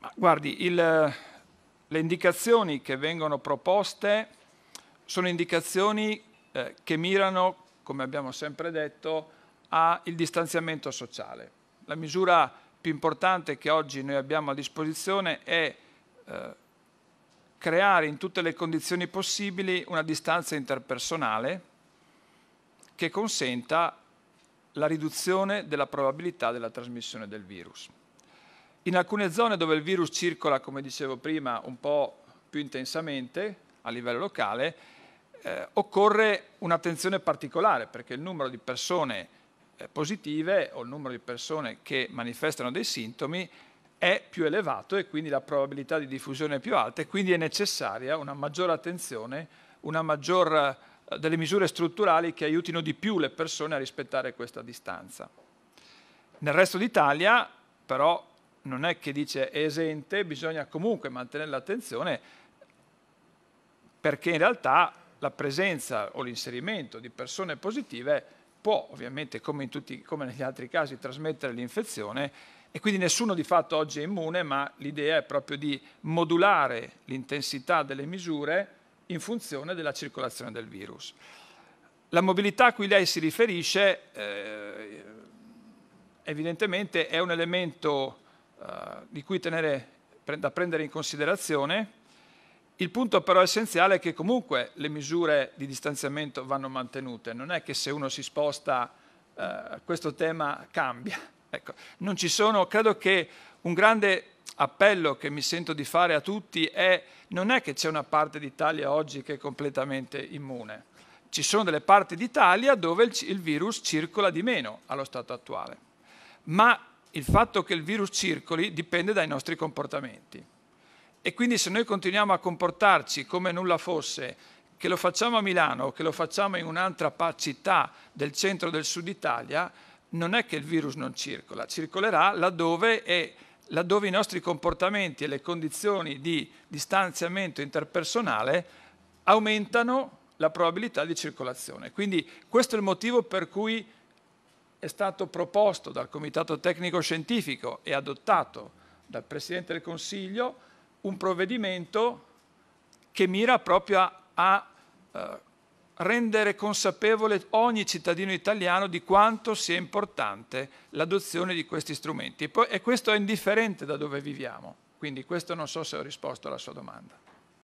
Ma guardi, il, eh, le indicazioni che vengono proposte sono indicazioni eh, che mirano, come abbiamo sempre detto, al distanziamento sociale. La misura più importante che oggi noi abbiamo a disposizione è eh, creare in tutte le condizioni possibili una distanza interpersonale che consenta la riduzione della probabilità della trasmissione del virus. In alcune zone dove il virus circola, come dicevo prima, un po' più intensamente a livello locale, eh, occorre un'attenzione particolare perché il numero di persone eh, positive o il numero di persone che manifestano dei sintomi è più elevato e quindi la probabilità di diffusione è più alta e quindi è necessaria una maggiore attenzione, una maggior, eh, delle misure strutturali che aiutino di più le persone a rispettare questa distanza. Nel resto d'Italia però non è che dice esente, bisogna comunque mantenere l'attenzione perché in realtà la presenza o l'inserimento di persone positive può ovviamente, come, tutti, come negli altri casi, trasmettere l'infezione e quindi nessuno di fatto oggi è immune, ma l'idea è proprio di modulare l'intensità delle misure in funzione della circolazione del virus. La mobilità a cui lei si riferisce eh, evidentemente è un elemento eh, di cui tenere, da prendere in considerazione. Il punto però essenziale è che comunque le misure di distanziamento vanno mantenute, non è che se uno si sposta eh, questo tema cambia. Ecco, non ci sono, credo che un grande appello che mi sento di fare a tutti è non è che c'è una parte d'Italia oggi che è completamente immune, ci sono delle parti d'Italia dove il, il virus circola di meno allo stato attuale, ma il fatto che il virus circoli dipende dai nostri comportamenti. E quindi se noi continuiamo a comportarci come nulla fosse, che lo facciamo a Milano o che lo facciamo in un'altra città del centro del sud Italia, non è che il virus non circola, circolerà laddove, è, laddove i nostri comportamenti e le condizioni di distanziamento interpersonale aumentano la probabilità di circolazione. Quindi questo è il motivo per cui è stato proposto dal Comitato Tecnico Scientifico e adottato dal Presidente del Consiglio un provvedimento che mira proprio a, a eh, rendere consapevole ogni cittadino italiano di quanto sia importante l'adozione di questi strumenti. E, poi, e questo è indifferente da dove viviamo. Quindi questo non so se ho risposto alla sua domanda.